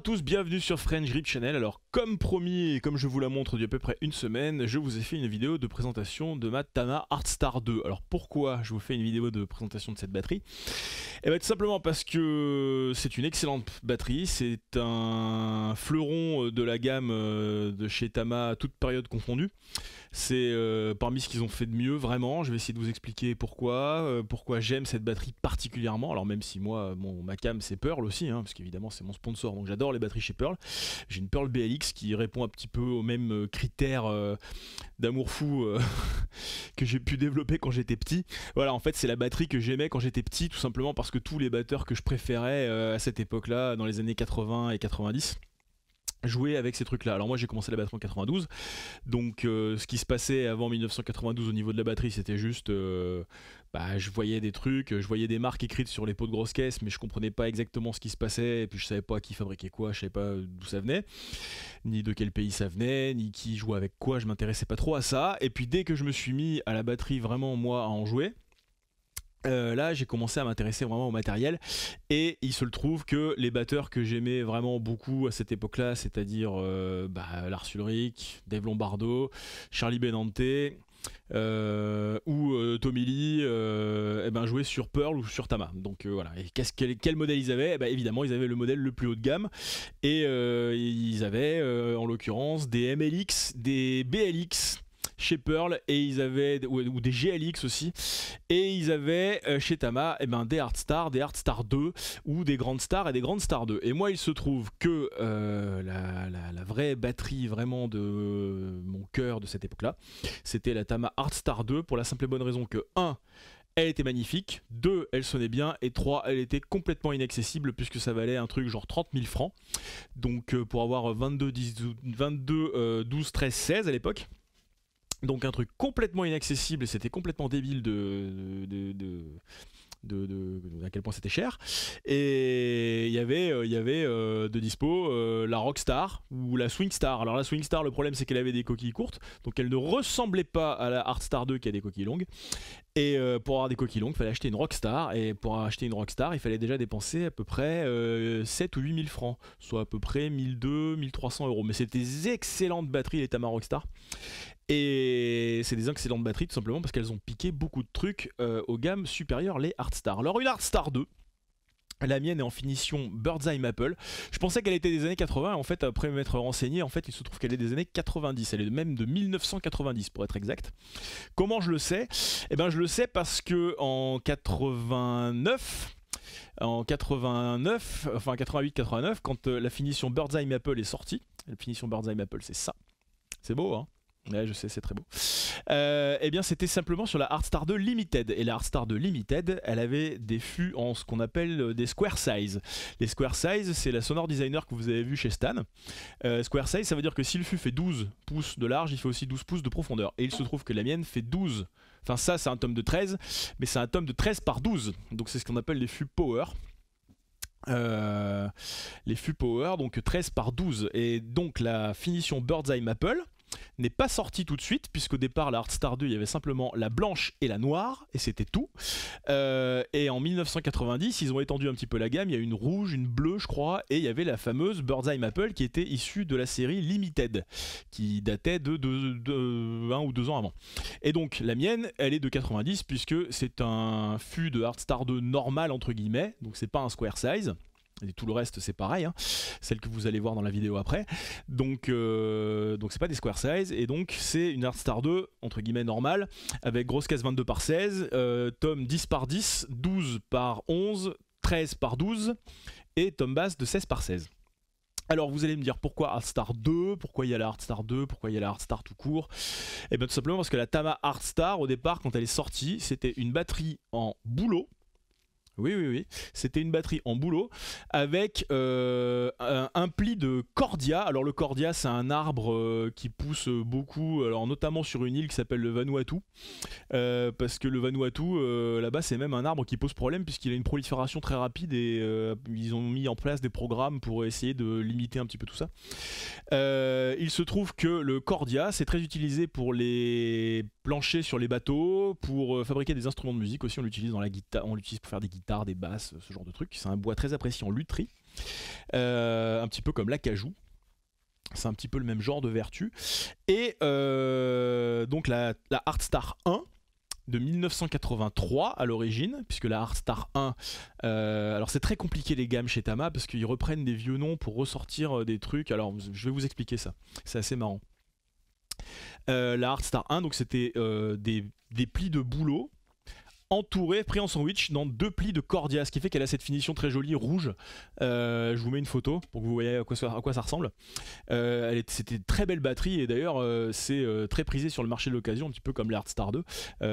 à tous, bienvenue sur French Grip Channel. Alors, comme promis et comme je vous la montre depuis à peu près une semaine, je vous ai fait une vidéo de présentation de ma Tama Artstar 2. Alors, pourquoi je vous fais une vidéo de présentation de cette batterie Et eh bien, tout simplement parce que c'est une excellente batterie, c'est un fleuron euh, de la gamme euh, de chez Tama, toute période confondue. C'est euh, parmi ce qu'ils ont fait de mieux, vraiment. Je vais essayer de vous expliquer pourquoi, euh, pourquoi j'aime cette batterie particulièrement. Alors, même si moi, mon, ma cam, c'est Pearl aussi, hein, parce qu'évidemment, c'est mon sponsor, donc j'adore les batteries chez Pearl. J'ai une Pearl BLX qui répond un petit peu aux mêmes euh, critères d'amour fou que j'ai pu développer quand j'étais petit. Voilà, en fait, c'est la batterie que j'aimais quand j'étais petit, tout simplement parce que tous les batteurs que je préférais à cette époque-là, dans les années 80 et 90, jouer avec ces trucs-là. Alors moi j'ai commencé la batterie en 92, donc euh, ce qui se passait avant 1992 au niveau de la batterie, c'était juste, euh, bah, je voyais des trucs, je voyais des marques écrites sur les pots de grosses caisses, mais je comprenais pas exactement ce qui se passait, et puis je savais pas qui fabriquait quoi, je savais pas d'où ça venait, ni de quel pays ça venait, ni qui jouait avec quoi, je m'intéressais pas trop à ça. Et puis dès que je me suis mis à la batterie vraiment moi à en jouer, euh, là, j'ai commencé à m'intéresser vraiment au matériel et il se le trouve que les batteurs que j'aimais vraiment beaucoup à cette époque-là, c'est-à-dire euh, bah, Lars Ulrich, Dave Lombardo, Charlie Benante euh, ou Tommy Lee, eh ben, jouaient sur Pearl ou sur Tama. Donc voilà. Et quel, modèle ils avaient eh ben, Évidemment, ils avaient le modèle le plus haut de gamme et ils avaient en l'occurrence des MLX, des BLX chez Pearl et ils avaient ou, des GLX aussi et ils avaient euh, chez Tama et eh ben, des Art Star, des art Star 2 ou des Grandes Stars et des Grandes Stars 2. Et moi il se trouve que euh, la, vraie batterie vraiment de mon cœur de cette époque-là, c'était la Tama art Star 2 pour la simple et bonne raison que 1 elle était magnifique, 2 elle sonnait bien, et 3 elle était complètement inaccessible puisque ça valait un truc genre 30 000 francs. Donc euh, pour avoir 22, 22 12, 13, 16 à l'époque. Donc un truc complètement inaccessible c'était complètement débile de, de, à quel point c'était cher. Et il y avait, euh, il y avait euh, de dispo euh, la Rockstar ou la Swingstar. Alors la Swingstar, le problème c'est qu'elle avait des coquilles courtes, donc elle ne ressemblait pas à la Hardstar 2 qui a des coquilles longues. Et euh, pour avoir des coquilles longues, il fallait acheter une Rockstar. Et pour acheter une Rockstar, il fallait déjà dépenser à peu près 7 euh, ou 8 000 francs, soit à peu près 1200, 1300 euros. Mais c'était des excellentes batteries, les Tamar Rockstar. Et c'est des excellentes batteries tout simplement parce qu'elles ont piqué beaucoup de trucs euh, aux gammes supérieures, les Artstar. Alors une Artstar 2, la mienne est en finition Bird's Eye Maple. Je pensais qu'elle était des années 80, en fait, après m'être renseigné, en fait, il se trouve qu'elle est des années 90. Elle est même de 1990, pour être exact. Comment je le sais Eh bien, je le sais parce que en 89... En 89, enfin 88-89, quand euh, la finition Bird's Eye Maple est sortie, la finition Bird's Eye Maple c'est ça, c'est beau hein Ouais, je sais, c'est très beau. Et euh, eh bien, c'était simplement sur la Star 2 Limited. Et la Star 2 Limited, elle avait des fûts en ce qu'on appelle euh, des square size. Les square size, c'est la sonore designer que vous avez vu chez Stan. Euh, square size, ça veut dire que si le fût fait 12 pouces de large, il fait aussi 12 pouces de profondeur. Et il se trouve que la mienne fait 12. Enfin, ça, c'est un tome de 13, mais c'est un tome de 13 par 12. Donc, c'est ce qu'on appelle les fûts power. les fûts power, donc 13 par 12. Et donc, la finition Bird's Eye Maple n'est pas sorti tout de suite, puisqu'au départ, la Art Star 2, il y avait simplement la blanche et la noire, et c'était tout. Euh, et en 1990, ils ont étendu un petit peu la gamme, il y a une rouge, une bleue, je crois, et il y avait la fameuse Birdseye Apple qui était issue de la série Limited, qui datait de, de, ou deux ans avant. Et donc, la mienne, elle est de 90, puisque c'est un fût de Hard Star 2 normal, entre guillemets, donc c'est pas un square size et tout le reste c'est pareil, hein. celle que vous allez voir dans la vidéo après. Donc euh, donc c'est pas des square size et donc c'est une Art Star 2 entre guillemets normale avec grosse case 22 par 16, euh, tome 10 par 10, 12 par 11, 13 par 12 et tome basse de 16 par 16. Alors vous allez me dire pourquoi Art Star 2, pourquoi il y a la Art Star 2, pourquoi il y a la Art Star tout court Et eh bien tout simplement parce que la Tama Art Star au départ quand elle est sortie c'était une batterie en boulot oui, oui, oui. C'était une batterie en boulot avec euh, un, pli de cordia. Alors le cordia, c'est un arbre euh, qui pousse beaucoup, alors notamment sur une île qui s'appelle le Vanuatu, euh, parce que le Vanuatu, là-bas, c'est même un arbre qui pose problème puisqu'il a une prolifération très rapide et ils ont mis en place des programmes pour essayer de limiter un petit peu tout ça. il se trouve que le cordia, c'est très utilisé pour les plancher sur les bateaux, pour euh, fabriquer des instruments de musique aussi. On l'utilise dans la guitare, on l'utilise pour faire des guitares, des basses, ce genre de trucs. C'est un bois très apprécié en lutherie, euh, un petit peu comme l'acajou, c'est un petit peu le même genre de vertu. Et euh, donc la, la Star 1 de 1983 à l'origine, puisque la Star 1, alors c'est très compliqué les gammes chez Tama, parce qu'ils reprennent des vieux noms pour ressortir des trucs, alors je vais vous expliquer ça, c'est assez marrant. Euh, la Heartstar 1, donc c'était euh, des plis de boulot entourée, pris en sandwich dans deux plis de cordia, ce qui fait qu'elle a cette finition très jolie rouge. Euh, je vous mets une photo pour que vous voyez à quoi ça, ressemble. Euh, c'était une très belle batterie et d'ailleurs euh, c'est très prisé sur le marché de l'occasion, un petit peu comme les Star 2.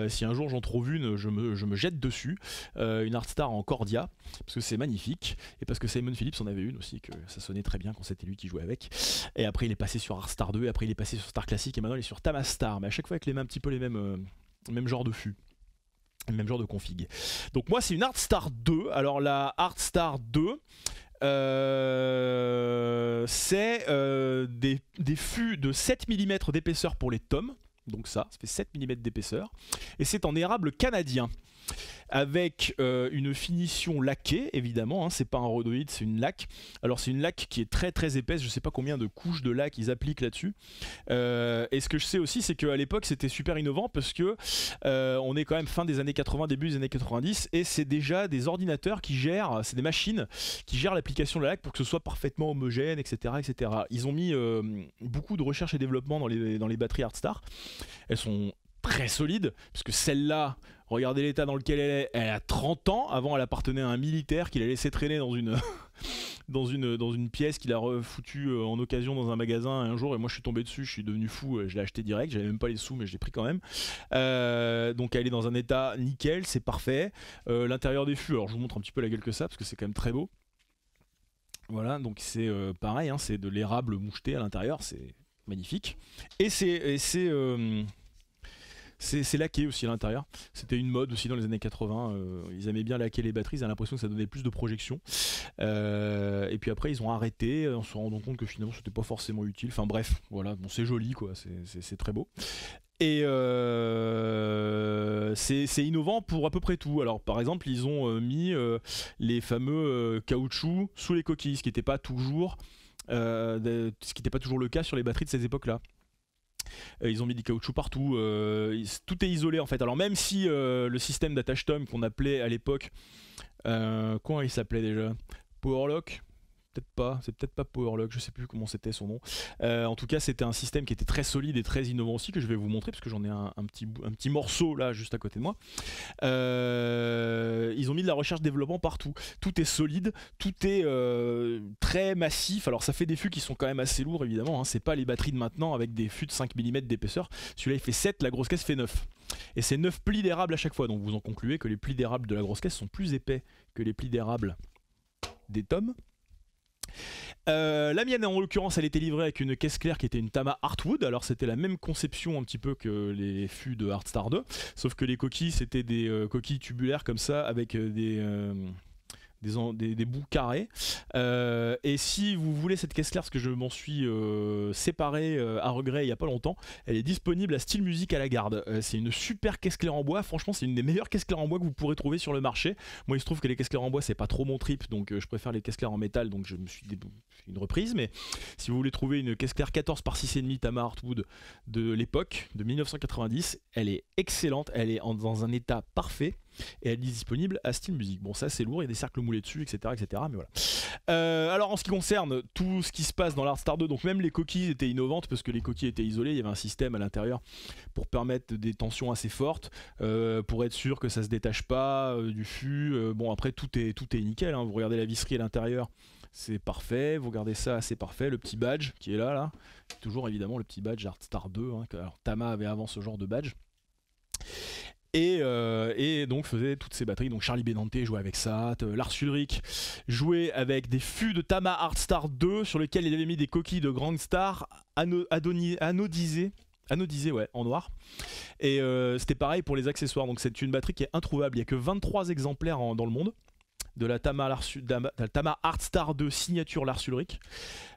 si un jour j'en trouve une, je me, jette dessus. une Art en cordia, parce que c'est magnifique et parce que Simon Phillips en avait une aussi, que ça sonnait très bien quand c'était lui qui jouait avec. Et après il est passé sur Art 2, et après il est passé sur Star Classic et maintenant il est sur Tamastar, mais à chaque fois avec les mêmes, un petit peu les mêmes, même genre de fûts. Même genre de config. Donc moi c'est une Art Star 2. Alors la Art Star 2, euh, c'est euh, des, des, fûts de 7 mm d'épaisseur pour les tomes. Donc ça, ça fait 7 mm d'épaisseur. Et c'est en érable canadien avec euh, une finition laquée évidemment, hein, c'est pas un rhodoïde, c'est une laque. Alors c'est une laque qui est très très épaisse, je sais pas combien de couches de laque ils appliquent là-dessus. Euh, et ce que je sais aussi c'est qu'à l'époque c'était super innovant parce que euh, on est quand même fin des années 80, début des années 90 et c'est déjà des ordinateurs qui gèrent, c'est des machines qui gèrent l'application de la laque pour que ce soit parfaitement homogène, etc. etc. Ils ont mis beaucoup de recherche et développement dans les, dans les batteries Artstar. Elles sont très solides parce que celle-là, Regardez l'état dans lequel elle est. Elle a 30 ans. Avant, elle appartenait à un militaire qui l'a laissé traîner dans une, dans une, dans une pièce qu'il a refoutue euh, en occasion dans un magasin un jour. Et moi, je suis tombé dessus. Je suis devenu fou. Euh, je l'ai acheté direct. J'avais même pas les sous, mais je l'ai pris quand même. Euh, donc, elle est dans un état nickel. C'est parfait. L'intérieur des fûts. Alors, je vous montre un petit peu la gueule que ça parce que c'est quand même très beau. Voilà. Donc, c'est pareil. Hein. c'est de l'érable moucheté à l'intérieur. C'est magnifique. Et c'est c'est laqué aussi à l'intérieur. C'était une mode aussi dans les années 80. Euh, ils aimaient bien laquer les batteries. Ils avaient l'impression que ça donnait plus de projection. Euh, et puis après, ils ont arrêté en se rendant compte que finalement, c'était pas forcément utile. Enfin bref, voilà. Bon, c'est joli, quoi. C'est très beau. Et euh, c'est innovant pour à peu près tout. Alors par exemple, ils ont mis les fameux caoutchoucs sous les coquilles, ce qui n'était pas toujours, ce qui n'était pas toujours le cas sur les batteries de ces époques-là. Euh, ils ont mis du caoutchouc partout, euh, tout est isolé en fait. Alors même si euh, le système d'attache qu'on appelait à l'époque, comment il s'appelait déjà Powerlock pas, c'est peut-être pas Powerlock, je sais plus comment c'était son nom. Euh, en tout cas, c'était un système qui était très solide et très innovant aussi que je vais vous montrer parce que j'en ai un, petit, morceau là juste à côté de moi. Euh, ils ont mis de la recherche développement partout. Tout est solide, tout est euh, très massif. Alors ça fait des fûts qui sont quand même assez lourds évidemment. Hein. C'est pas les batteries de maintenant avec des fûts de 5 mm d'épaisseur. Celui-là il fait 7, la grosse caisse fait 9. Et c'est 9 plis d'érable à chaque fois. Donc vous en concluez que les plis d'érable de la grosse caisse sont plus épais que les plis d'érable des tomes. Euh, la mienne, en l'occurrence, elle était livrée avec une caisse claire qui était une Tama Artwood Alors, c'était la même conception un petit peu que les fûts de Star 2, sauf que les coquilles, c'était des euh, coquilles tubulaires comme ça, avec euh, des, des, bouts carrés. Euh, et si vous voulez cette caisse claire, parce que je m'en suis euh, séparé euh, à regret il n'y a pas longtemps, elle est disponible à Style musique à la garde. c'est une super caisse claire en bois, franchement c'est une des meilleures caisses claires en bois que vous pourrez trouver sur le marché. Moi il se trouve que les caisses claires en bois c'est pas trop mon trip, donc je préfère les caisses claires en métal, donc je me suis fait une reprise. Mais si vous voulez trouver une caisse claire 14 par 6,5 Tama Hartwood de l'époque, de 1990, elle est excellente, elle est dans un état parfait et elle est disponible à Steam Music. Bon, ça c'est lourd, il y a des cercles moulés dessus, etc. etc. mais voilà. Euh, alors en ce qui concerne tout ce qui se passe dans l'Art Star 2, donc même les coquilles étaient innovantes parce que les coquilles étaient isolées, il y avait un système à l'intérieur pour permettre des tensions assez fortes, euh, pour être sûr que ça se détache pas euh, du fût. bon, après tout est, tout est nickel, hein. vous regardez la visserie à l'intérieur c'est parfait. Vous regardez ça, c'est parfait. Le petit badge qui est là, là. Toujours évidemment le petit badge Art Star 2. Hein, alors Tama avait avant ce genre de badge. Euh, et, donc faisait toutes ces batteries. Donc Charlie Benante jouait avec ça, euh, Lars Ulrich jouait avec des fûts de Tama Artstar 2 sur lesquels il avait mis des coquilles de Grand Star anodisées. ouais, en noir. Et euh, c'était pareil pour les accessoires. Donc c'est une batterie qui est introuvable. Il n'y a que 23 exemplaires dans le monde de la Tama, Artstar 2 signature Lars Ulrich.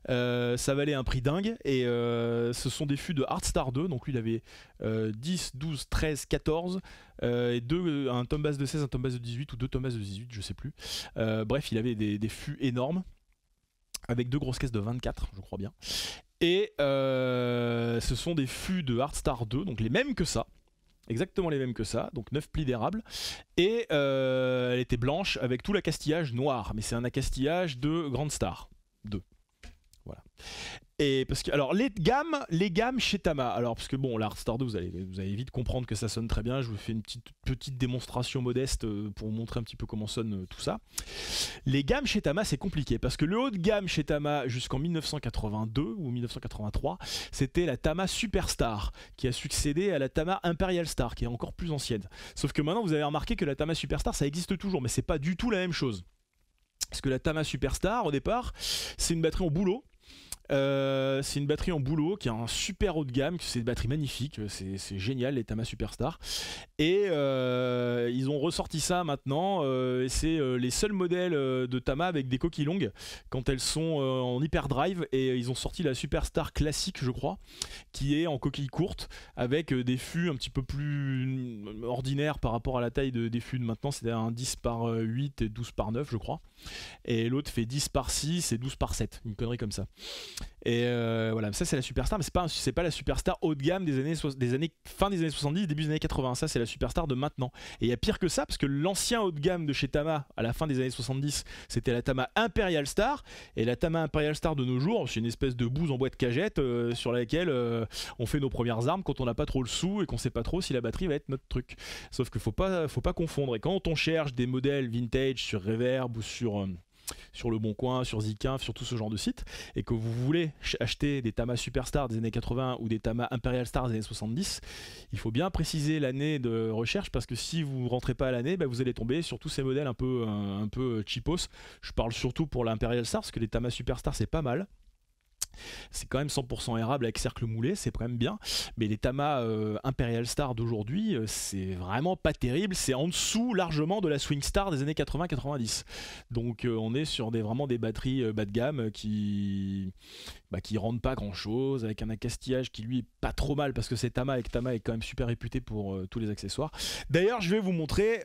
Euh, ça valait un prix dingue et euh, ce sont des fûts de Art 2, donc lui il avait 10, 12, 13, 14 et deux, euh, un tome de 16, un tome de 18 ou deux tomes de 18, je sais plus. bref, il avait des, fûts énormes avec deux grosses caisses de 24, je crois bien. Et ce sont des fûts de star 2, donc les mêmes que ça, exactement les mêmes que ça, donc 9 plis d'érable. Et euh, elle était blanche avec tout l'accastillage noir, mais c'est un accastillage de Grande Star 2. Voilà. Et parce que, alors, les gammes, les gammes chez Tama. Alors, parce que bon, star 2, vous allez, vous allez vite comprendre que ça sonne très bien. Je vous fais une petite, petite démonstration modeste euh, pour vous montrer un petit peu comment sonne euh, tout ça. Les gammes chez Tama, c'est compliqué parce que le haut de gamme chez Tama jusqu'en 1982 ou 1983, c'était la Tama Superstar qui a succédé à la Tama Imperial Star qui est encore plus ancienne. Sauf que maintenant, vous avez remarqué que la Tama Superstar, ça existe toujours, mais c'est pas du tout la même chose. Parce que la Tama Superstar, au départ, c'est une batterie en boulot euh, c'est une batterie en boulot qui a un super haut de gamme, c'est une batterie magnifique, c'est génial les Tama Superstar. Et euh, ils ont ressorti ça maintenant, euh, et c'est les seuls modèles de Tama avec des coquilles longues quand elles sont en hyperdrive, et ils ont sorti la Superstar classique, je crois, qui est en coquille courte, avec des fûts un petit peu plus mm, ordinaires par rapport à la taille des fûts de maintenant, cest un 10 par 8 et 12 par 9, je crois. Et l'autre fait 10 par 6 et 12 par 7, une connerie comme ça. Et euh, voilà, ça c'est la superstar, mais c'est pas, c'est pas la superstar haut de gamme des années, des années fin des années 70, début des années 80. Ça c'est la superstar de maintenant. Et il y a pire que ça, parce que l'ancien haut de gamme de chez Tama à la fin des années 70, c'était la Tama Imperial Star. Et la Tama Imperial Star de nos jours, c'est une espèce de bouse en boîte cagette euh, sur laquelle euh, on fait nos premières armes quand on n'a pas trop le sou et qu'on sait pas trop si la batterie va être notre truc. Sauf qu'il faut pas, faut pas confondre. Et quand on cherche des modèles vintage sur Reverb ou sur sur Le Bon Coin, sur Zikinf, sur tout ce genre de site, et que vous voulez acheter des Tama Superstar des années 80 ou des Tama Imperial Stars des années 70, il faut bien préciser l'année de recherche parce que si vous ne rentrez pas à l'année, bah, vous allez tomber sur tous ces modèles un peu, euh, un, peu euh, cheapos. Je parle surtout pour l'Imperial Star parce que les Tamas Superstar c'est pas mal. C'est quand même 100% érable avec cercle moulé, c'est quand même bien. Mais les Tama euh, Imperial Star d'aujourd'hui, euh, c'est vraiment pas terrible. C'est en dessous largement de la Swing Star des années 80-90. Donc euh, on est sur des, vraiment des batteries bas de gamme qui bah, rendent pas grand chose, avec un accastillage qui lui est pas trop mal parce que c'est Tama et Tama est quand même super réputé pour tous les accessoires. D'ailleurs, je vais vous montrer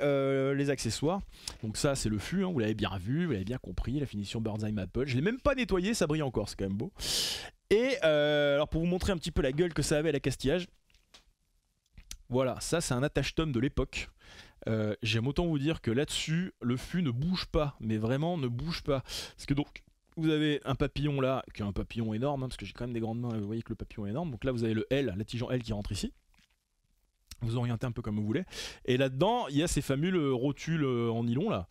les accessoires. Donc ça, c'est le fût, hein. vous l'avez bien vu, vous l'avez bien compris, la finition Birdseye Maple. Je l'ai même pas nettoyé, ça brille encore, c'est quand même beau. Et euh, alors pour vous montrer un petit peu la gueule que ça avait à la Castillage, voilà, ça c'est un attache-tome de l'époque. Euh, j'aime autant vous dire que là-dessus, le fût ne bouge pas, mais vraiment ne bouge pas. Parce que donc, vous avez un papillon là, qui est un papillon énorme, hein, parce que j'ai quand même des grandes mains, et vous voyez que le papillon est énorme. Donc là, vous avez le L, la tige L qui rentre ici. Vous orientez un peu comme vous voulez. Et là-dedans, il y a ces fameux rotules euh, en nylon là.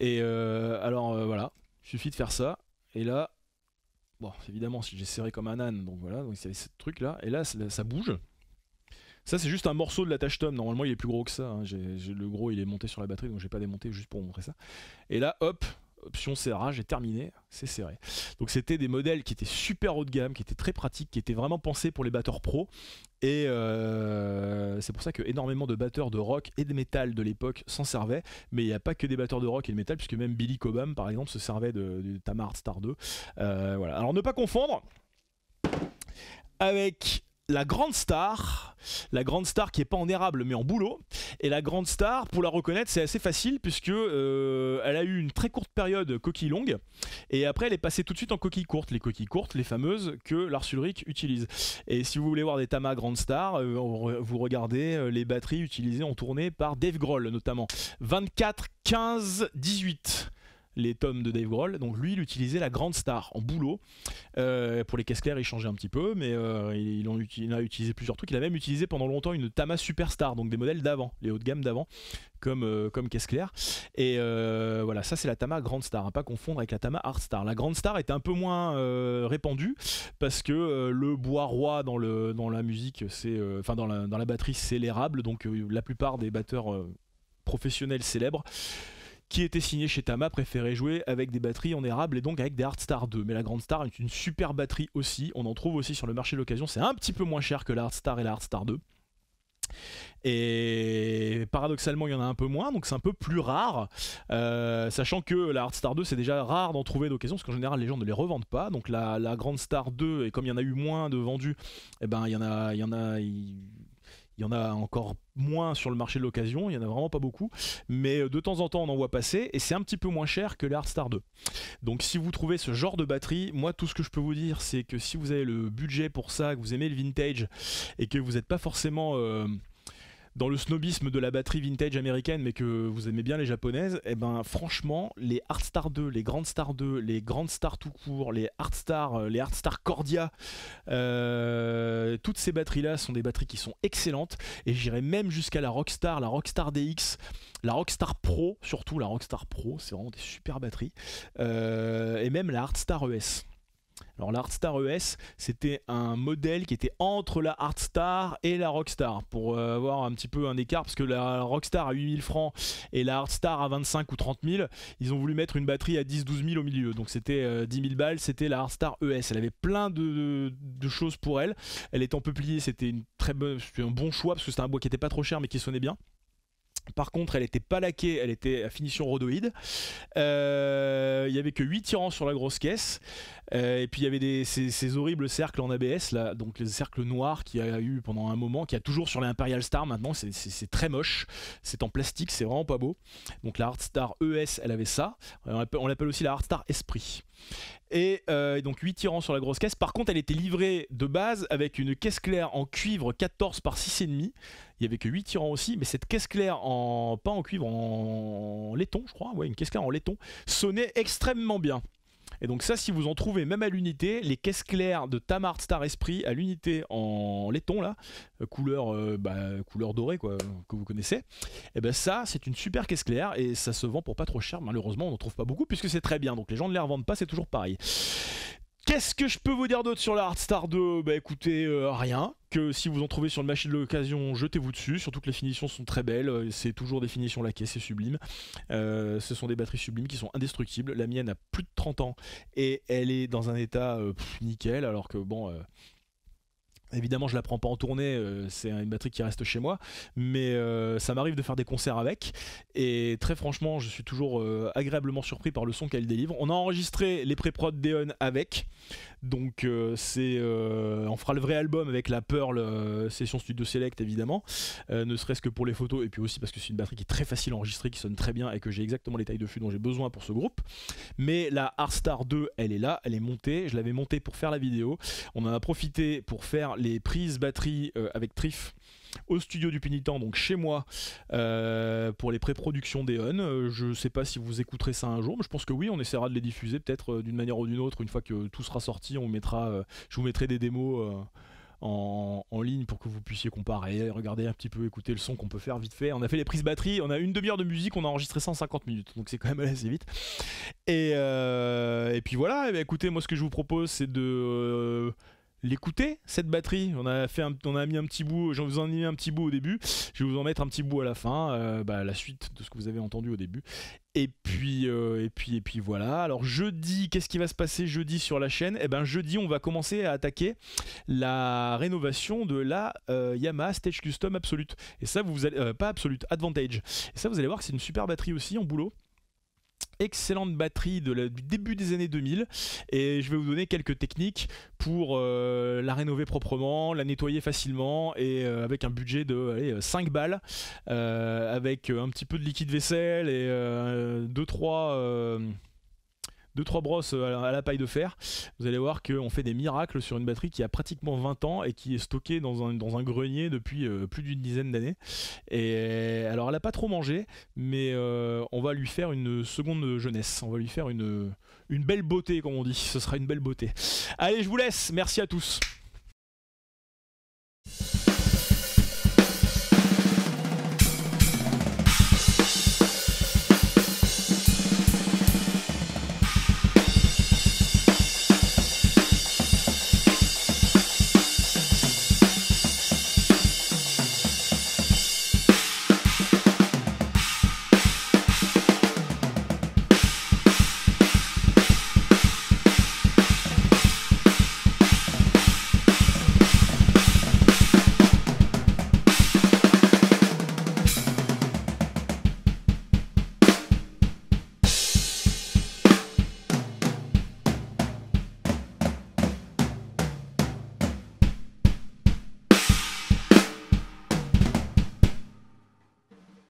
Et alors voilà, voilà, suffit de faire ça. Et là, Bon, évidemment, j'ai serré comme un âne, donc voilà, donc il y avait ce truc-là, et là, ça, bouge. Ça, c'est juste un morceau de la tâche tom. Normalement, il est plus gros que ça. Hein. le gros, il est monté sur la batterie, donc j'ai pas démonté juste pour montrer ça. Et là, hop, option serrage est terminé, c'est serré. Donc c'était des modèles qui étaient super haut de gamme, qui étaient très pratiques, qui étaient vraiment pensés pour les batteurs pro. Et euh, c'est pour ça que énormément de batteurs de rock et de métal de l'époque s'en servaient. Mais il n'y a pas que des batteurs de rock et de métal, puisque même Billy Cobham, par exemple, se servait de, de Tamar Star 2. Euh, voilà. Alors ne pas confondre avec la grande star, la grande star qui est pas en érable mais en boulot, et la grande star, pour la reconnaître, c'est assez facile puisque euh, elle a eu une très courte période coquille longue, et après elle est passée tout de suite en coquille courte, les coquilles courtes, les fameuses que l'arsulric utilise. Et si vous voulez voir des tamas grande star, euh, vous regardez euh, les batteries utilisées en tournée par Dave Grohl notamment. 24, 15, 18 les tomes de Dave Grohl. Donc lui, il utilisait la grande star en boulot. Euh, pour les caisses claires, il changeait un petit peu, mais euh, il, a utilisé plusieurs trucs. Il a même utilisé pendant longtemps une Tama Superstar, donc des modèles d'avant, les hauts de gamme d'avant, comme, euh, comme caisse claire. Et voilà, ça c'est la Tama Grand Star, à hein, pas confondre avec la Tama Art Star. La Grande Star était un peu moins répandue parce que le bois roi dans, le, dans la musique, c'est, enfin dans la, dans la batterie, c'est l'érable, donc la plupart des batteurs professionnels célèbres qui était signé chez Tama, préférait jouer avec des batteries en érable et donc avec des Hardstar 2. Mais la Grand Star est une super batterie aussi, on en trouve aussi sur le marché de l'occasion, c'est un petit peu moins cher que la Hardstar et la Hardstar 2. Et paradoxalement, il y en a un peu moins, donc c'est un peu plus rare. Euh, sachant que la Star 2, c'est déjà rare d'en trouver d'occasion, parce qu'en général, les gens ne les revendent pas. Donc la, Grand Grande Star 2, et comme il y en a eu moins de vendus, eh ben, il y en a. Il y en a il y en a encore moins sur le marché de l'occasion, il y en a vraiment pas beaucoup, mais euh, de temps en temps on en voit passer et c'est un petit peu moins cher que les Hardstar 2. Donc si vous trouvez ce genre de batterie, moi tout ce que je peux vous dire c'est que si vous avez le budget pour ça, que vous aimez le vintage et que vous n'êtes pas forcément euh, dans le snobisme de la batterie vintage américaine mais que vous aimez bien les japonaises, et eh ben franchement les Hardstar 2, les Grand Star 2, les Grand Star tout court, les Hardstar, euh, les Hardstar Cordia, euh, toutes ces batteries-là sont des batteries qui sont excellentes et j'irai même jusqu'à la Rockstar, la Rockstar DX, la Rockstar Pro, surtout la Rockstar Pro, c'est vraiment des super batteries, euh, et même la star ES. Alors la Hardstar ES, c'était un modèle qui était entre la Artstar et la Rockstar, pour euh, avoir un petit peu un écart, parce que la Rockstar à 8000 francs et la Artstar à 25 ou 30 000, ils ont voulu mettre une batterie à 10-12 000 au milieu, donc c'était 10 euh, 000 balles, c'était la Artstar ES. Elle avait plein de, choses pour elle, elle en peuplier c'était un bon choix, parce que c'était un bois qui n'était pas trop cher, mais qui sonnait bien. Par contre, elle n'était pas laquée, elle était à finition rhodoïde. Euh, il y avait que 8 tirants sur la grosse caisse. Euh, et puis il y avait ces, ces, horribles cercles en ABS, là, donc les cercles noirs qu'il y a eu pendant un moment, qui y a toujours sur les Imperial Star maintenant, c'est très moche, c'est en plastique, c'est vraiment pas beau. Donc la Hard Star ES, elle avait ça, euh, on l'appelle aussi la Hard Star Esprit. Et euh, donc 8 tirants sur la grosse caisse, par contre elle était livrée de base avec une caisse claire en cuivre 14 par 6,5, il y avait que 8 tirants aussi, mais cette caisse claire en, pas en cuivre, en, laiton je crois, ouais, une caisse claire en laiton, sonnait extrêmement extrêmement bien. Et donc ça, si vous en trouvez même à l'unité, les caisses claires de Tamart Star Esprit à l'unité en laiton là, euh, couleur, euh, bah, couleur dorée quoi, que vous connaissez, et eh ben ça c'est une super caisse claire et ça se vend pour pas trop cher. Malheureusement, on n'en trouve pas beaucoup puisque c'est très bien. Donc les gens ne les revendent pas, c'est toujours pareil. Qu'est-ce que je peux vous dire d'autre sur la Heartstar 2 Bah écoutez, euh, rien. Que si vous en trouvez sur le marché de l'occasion, jetez-vous dessus. Surtout que les finitions sont très belles. Euh, c'est toujours des finitions laquées, c'est sublime. Euh, ce sont des batteries sublimes qui sont indestructibles. La mienne a plus de 30 ans et elle est dans un état nickel. Alors que bon Évidemment, je la prends pas en tournée, euh, c'est une batterie qui reste chez moi, mais euh, ça m'arrive de faire des concerts avec. Et très franchement, je suis toujours euh, agréablement surpris par le son qu'elle délivre. On a enregistré les pré-prod d'Eon avec, donc euh, c'est, euh, on fera le vrai album avec la Pearl euh, Session Studio Select évidemment, ne serait-ce que pour les photos et puis aussi parce que c'est une batterie qui est très facile à enregistrer, qui sonne très bien et que j'ai exactement les tailles de fût dont j'ai besoin pour ce groupe. Mais la Star 2, elle est là, elle est montée, je l'avais montée pour faire la vidéo. On en a profité pour faire les prises batterie avec Trif au studio du Pénitent, donc chez moi, euh, pour les pré-productions d'Eon. Euh, je ne sais pas si vous écouterez ça un jour, mais je pense que oui, on essaiera de les diffuser peut-être euh, d'une manière ou d'une autre. Une fois que tout sera sorti, on mettra, je vous mettrai des démos. En, ligne pour que vous puissiez comparer, regarder un petit peu, écouter le son qu'on peut faire vite fait. On a fait les prises batterie, on a une demi-heure de musique, on a enregistré 150 minutes, donc c'est quand même assez vite. Et, puis voilà, eh ben, écoutez, moi ce que je vous propose c'est de l'écouter cette batterie. On a fait, on a mis un petit bout, j'en vous en ai mis un petit bout au début. Je vais vous en mettre un petit bout à la fin, euh, bah, la suite de ce que vous avez entendu au début. Et puis, euh, et puis, et puis voilà. Alors jeudi, qu'est-ce qui va se passer jeudi sur la chaîne Eh ben jeudi, on va commencer à attaquer la rénovation de la euh, Yamaha Stage Custom Absolute. Et ça, vous allez, pas Absolute, Advantage. Et ça, vous allez voir que c'est une super batterie aussi en boulot excellente batterie de du début des années 2000 et je vais vous donner quelques techniques pour euh, la rénover proprement, la nettoyer facilement et euh, avec un budget de 5 euh, balles avec un petit peu de liquide vaisselle et 2-3 deux trois brosses euh, à la paille de fer, vous allez voir qu'on fait des miracles sur une batterie qui a pratiquement 20 ans et qui est stockée dans un, grenier depuis euh, plus d'une dizaine d'années. Et alors elle n'a pas trop mangé, mais euh, on va lui faire une seconde jeunesse, on va lui faire une, une belle beauté comme on dit, ce sera une belle beauté. Allez je vous laisse, merci à tous.